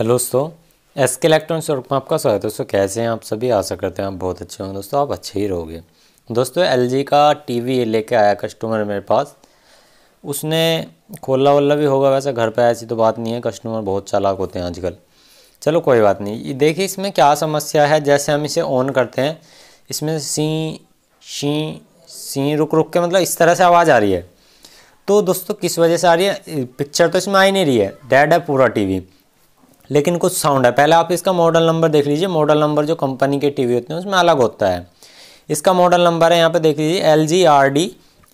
hello तो दोस्तों S के इलेक्ट्रॉनिक्स और में आपका स्वागत है दोस्तों कैसे हैं आप सभी आशा करते हैं आप बहुत अच्छे होंगे दोस्तों आप अच्छे ही रहोगे दोस्तों जी का टीवी लेके आया कस्टमर मेरे पास उसने खोला वोला भी होगा वैसे घर पे ऐसी तो बात नहीं है कस्टमर बहुत चालाक होते हैं आजकल चलो कोई बात नहीं देखिए इसमें क्या समस्या है जैसे हम इसे ऑन करते हैं इसमें सी शी सी रुक रुक के मतलब इस तरह से आवाज़ आ रही है तो दोस्तों किस वजह से आ रही है पिक्चर तो इसमें आ ही नहीं रही है डेड है पूरा टीवी लेकिन कुछ साउंड है पहले आप इसका मॉडल नंबर देख लीजिए मॉडल नंबर जो कंपनी के टीवी होते हैं उसमें अलग होता है इसका मॉडल नंबर है यहाँ पे देख लीजिए एल जी आर डी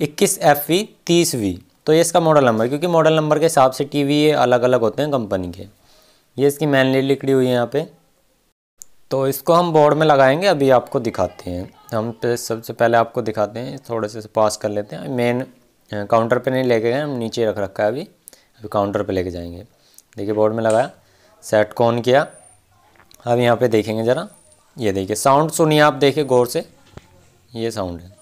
इक्कीस एफ वी तीस वी तो ये इसका मॉडल नंबर क्योंकि मॉडल नंबर के हिसाब से टी वी ये अलग अलग होते हैं कंपनी के ये इसकी मैनली लिखड़ी हुई है यहाँ पर तो इसको हम बोर्ड में लगाएंगे अभी आपको दिखाते हैं हम पे सबसे पहले आपको दिखाते हैं थोड़े से पास कर लेते हैं मेन काउंटर पे नहीं लेके गए हम नीचे रख रखा है अभी अभी काउंटर पे लेके जाएंगे देखिए बोर्ड में लगाया सेट कौन किया अब यहाँ पे देखेंगे ज़रा ये देखिए साउंड सुनिए आप देखिए गौर से ये साउंड है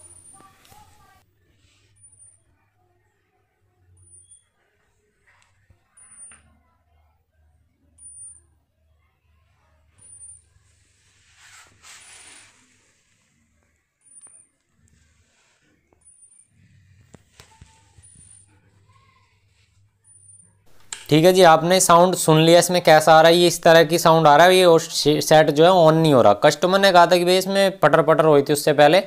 ठीक है जी आपने साउंड सुन लिया इसमें कैसा आ रहा है ये इस तरह की साउंड आ रहा है ये और सेट जो है ऑन नहीं हो रहा कस्टमर ने कहा था कि भाई इसमें पटर पटर हुई थी उससे पहले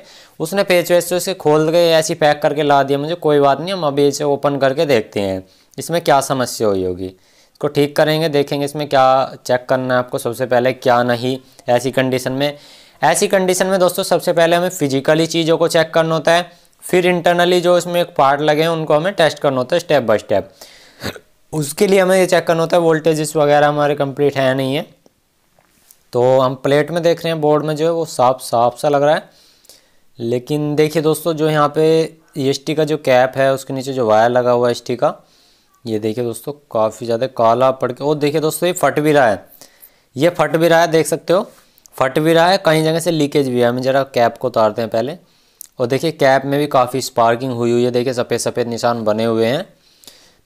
उसने पेच वेच से उसके खोल के ऐसी पैक करके ला दिया मुझे कोई बात नहीं हम अभी इसे ओपन करके देखते हैं इसमें क्या समस्या हुई होगी इसको ठीक करेंगे देखेंगे इसमें क्या चेक करना है आपको सबसे पहले क्या नहीं ऐसी कंडीशन में ऐसी कंडीशन में दोस्तों सबसे पहले हमें फिजिकली चीज़ों को चेक करना होता है फिर इंटरनली जो इसमें एक पार्ट लगे हैं उनको हमें टेस्ट करना होता है स्टेप बाय स्टेप उसके लिए हमें ये चेक करना होता है वोल्टेजेस वगैरह हमारे कंप्लीट है नहीं है तो हम प्लेट में देख रहे हैं बोर्ड में जो है वो साफ साफ सा लग रहा है लेकिन देखिए दोस्तों जो यहाँ पे एस e का जो कैप है उसके नीचे जो वायर लगा हुआ है एस e का ये देखिए दोस्तों काफ़ी ज़्यादा काला पड़ के और देखिए दोस्तों ये फट भी रहा है ये फट भी रहा है देख सकते हो फट भी रहा है कई जगह से लीकेज भी है हम जरा कैप को उतारते हैं पहले और देखिए कैप में भी काफ़ी स्पार्किंग हुई हुई है देखिए सफ़ेद सफ़ेद निशान बने हुए हैं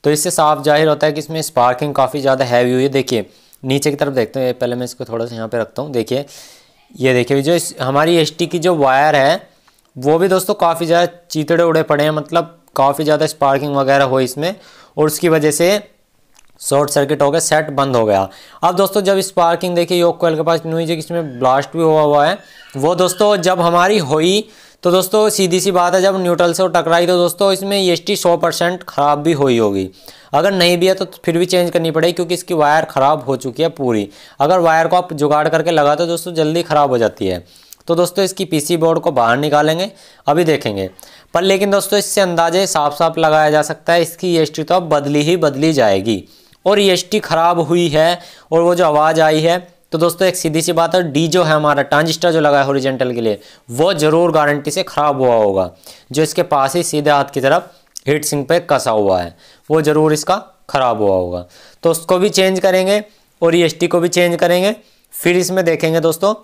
तो इससे साफ जाहिर होता है कि इसमें स्पार्किंग काफ़ी ज़्यादा हैवी हुई है देखिए नीचे की तरफ देखते हैं पहले मैं इसको थोड़ा सा यहाँ पर रखता हूँ देखिए ये देखिए जो इस हमारी एस की जो वायर है वो भी दोस्तों काफ़ी ज़्यादा चीतड़े उड़े पड़े हैं मतलब काफ़ी ज़्यादा स्पार्किंग वगैरह हुई इसमें और उसकी वजह से शॉर्ट सर्किट हो गया सेट बंद हो गया अब दोस्तों जब स्पार्किंग देखिए योग कोयल के पास नहीं न्यूज इसमें ब्लास्ट भी हुआ हुआ है वो दोस्तों जब हमारी हुई तो दोस्तों सीधी सी बात है जब न्यूट्रल से टकराई तो दोस्तों इसमें ई एस टी सौ परसेंट ख़राब भी हुई होगी अगर नहीं भी है तो फिर भी चेंज करनी पड़ेगी क्योंकि इसकी वायर ख़राब हो चुकी है पूरी अगर वायर को आप जुगाड़ करके लगा तो दोस्तों जल्दी ख़राब हो जाती है तो दोस्तों इसकी पीसी बोर्ड को बाहर निकालेंगे अभी देखेंगे पर लेकिन दोस्तों इससे अंदाजे साफ साफ लगाया जा सकता है इसकी ई e तो अब बदली ही बदली जाएगी और ई e ख़राब हुई है और वो जो आवाज़ आई है तो दोस्तों एक सीधी सी बात है डी जो है हमारा ट्रांजिस्टर जो लगा है ओरिजेंटल के लिए वो जरूर गारंटी से ख़राब हुआ होगा जो इसके पास ही सीधे हाथ की तरफ हीट सिंक पे कसा हुआ है वो ज़रूर इसका ख़राब हुआ होगा तो उसको भी चेंज करेंगे और ई e को भी चेंज करेंगे फिर इसमें देखेंगे दोस्तों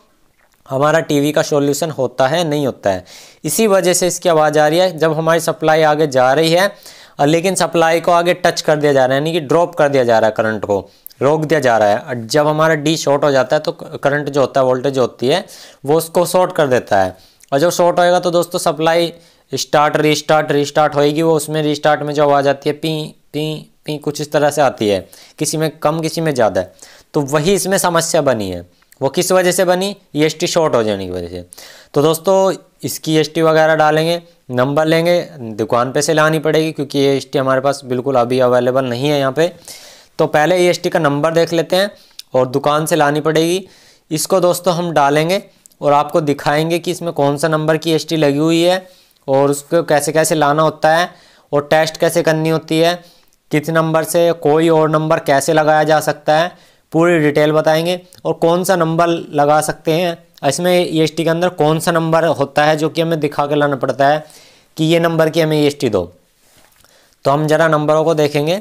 हमारा टीवी का सोल्यूशन होता है नहीं होता है इसी वजह से इसकी आवाज़ आ रही है जब हमारी सप्लाई आगे जा रही है लेकिन सप्लाई को आगे टच कर दिया जा रहा है यानी कि ड्रॉप कर दिया जा रहा है करंट को रोक दिया जा रहा है जब हमारा डी शॉर्ट हो जाता है तो करंट जो होता है वोल्टेज जो होती है वो उसको शॉर्ट कर देता है और जब शॉर्ट होएगा तो दोस्तों सप्लाई स्टार्ट रीस्टार्ट रीस्टार्ट होएगी वो उसमें रीस्टार्ट में जो आवाज़ आती है पी पी पी कुछ इस तरह से आती है किसी में कम किसी में ज़्यादा तो वही इसमें समस्या बनी है वो किस वजह से बनी ई e शॉर्ट हो जाने की वजह से तो दोस्तों इसकी एस e वगैरह डालेंगे नंबर लेंगे दुकान पे से लानी पड़ेगी क्योंकि ये e एस हमारे पास बिल्कुल अभी अवेलेबल नहीं है यहाँ पे तो पहले ई का नंबर देख लेते हैं और दुकान से लानी पड़ेगी इसको दोस्तों हम डालेंगे और आपको दिखाएंगे कि इसमें कौन सा नंबर की एस लगी हुई है और उसको कैसे कैसे लाना होता है और टेस्ट कैसे करनी होती है किस नंबर से कोई और नंबर कैसे लगाया जा सकता है पूरी डिटेल बताएंगे और कौन सा नंबर लगा सकते हैं इसमें ई के अंदर कौन सा नंबर होता है जो कि हमें दिखा के लाना पड़ता है कि ये नंबर की हमें ई दो तो हम ज़रा नंबरों को देखेंगे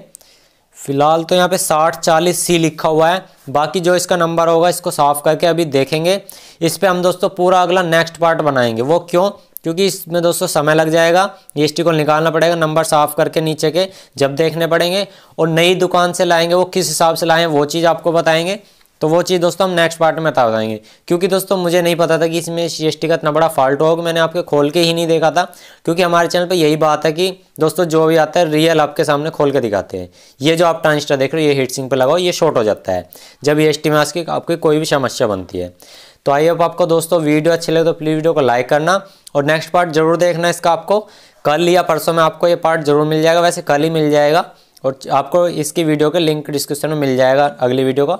फिलहाल तो यहाँ पे साठ चालीस सी लिखा हुआ है बाकी जो इसका नंबर होगा इसको साफ करके अभी देखेंगे इस पर हम दोस्तों पूरा अगला नेक्स्ट पार्ट बनाएंगे वो क्यों क्योंकि इसमें दोस्तों समय लग जाएगा जी e को निकालना पड़ेगा नंबर साफ करके नीचे के जब देखने पड़ेंगे और नई दुकान से लाएंगे वो किस हिसाब से लाएँ वो चीज़ आपको बताएंगे तो वो चीज़ दोस्तों हम नेक्स्ट पार्ट में बता बताएंगे क्योंकि दोस्तों मुझे नहीं पता था कि इसमें सी का इतना बड़ा फॉल्ट होगा मैंने आपके खोल के ही नहीं देखा था क्योंकि हमारे चैनल पे यही बात है कि दोस्तों जो भी आता है रियल आपके सामने खोल के दिखाते हैं ये जो आप ट्रांजिस्टर देख रहे हो ये हीट सिंह पर लगाओ ये शॉर्ट हो जाता है जब ई e एस में आज की आपकी कोई भी समस्या बनती है तो आइए अब आपको दोस्तों वीडियो अच्छी लगे तो प्लीज़ वीडियो को लाइक करना और नेक्स्ट पार्ट जरूर देखना इसका आपको कल या परसों में आपको ये पार्ट जरूर मिल जाएगा वैसे कल ही मिल जाएगा और आपको इसकी वीडियो के लिंक डिस्क्रिप्शन में मिल जाएगा अगली वीडियो का